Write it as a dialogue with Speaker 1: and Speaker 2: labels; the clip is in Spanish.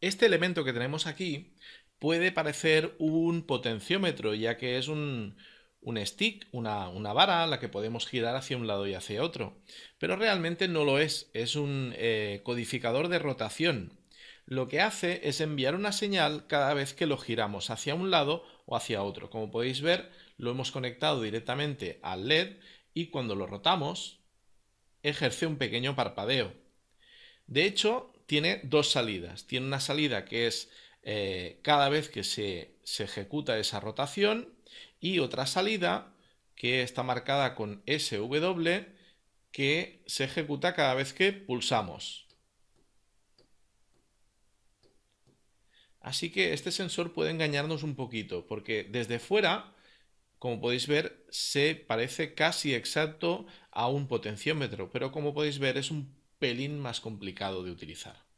Speaker 1: Este elemento que tenemos aquí puede parecer un potenciómetro, ya que es un, stick, una, una, vara, la que podemos girar hacia un lado y hacia otro. Pero realmente no lo es, es un eh, codificador de rotación. Lo que hace es enviar una señal cada vez que lo giramos hacia un lado o hacia otro. Como podéis ver, lo hemos conectado directamente al LED y cuando lo rotamos, ejerce un pequeño parpadeo. De hecho, tiene dos salidas. Tiene una salida que es eh, cada vez que se, se ejecuta esa rotación y otra salida que está marcada con SW que se ejecuta cada vez que pulsamos. Así que este sensor puede engañarnos un poquito, porque desde fuera, como podéis ver, se parece casi exacto a un potenciómetro, pero como podéis ver es un pelín más complicado de utilizar.